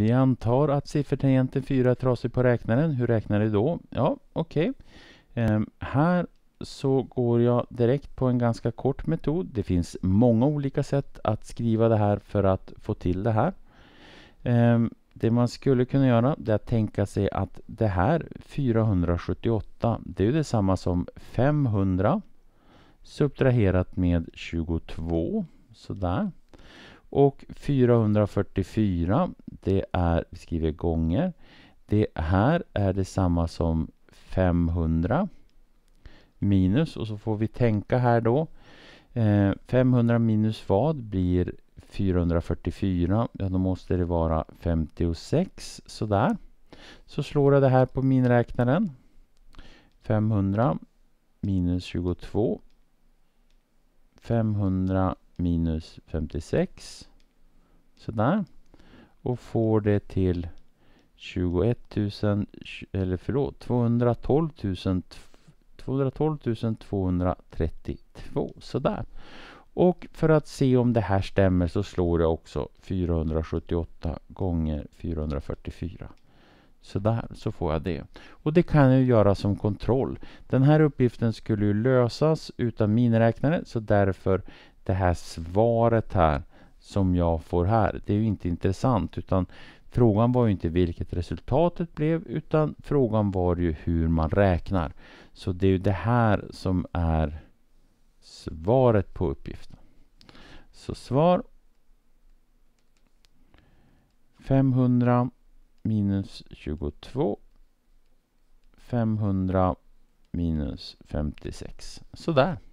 Vi antar att siffertangenten 4 är trasig på räknaren. Hur räknar du då? Ja, okej. Okay. Um, ehm, här så går jag direkt på en ganska kort metod. Det finns många olika sätt att skriva det här för att få till det här. Um, det man skulle kunna göra är att tänka sig att det här 478 det är detsamma som 500 subtraherat med 22. Sådär. Och 444 det är, vi skriver gånger. Det här är detsamma som 500 minus och så får vi tänka här då. 500 eh, minus vad blir 444? Ja, då måste det vara 56 sådär. Så slår jag det här på miniräknaren. 500 minus 22. 500 minus 56. Sådär och får det till 21 000, eller förlåt, 212 232. Sådär. Och för att se om det här stämmer så slår jag också 478 gånger 444. Sådär, så får jag det. Och det kan jag göra som kontroll. Den här uppgiften skulle ju lösas utan miniräknare så därför det här svaret här som jag får här. Det är ju inte intressant utan frågan var ju inte vilket resultatet blev utan frågan var ju hur man räknar. Så det är ju det här som är svaret på uppgiften. Så svar 500 minus 22 500 minus 56. Sådär.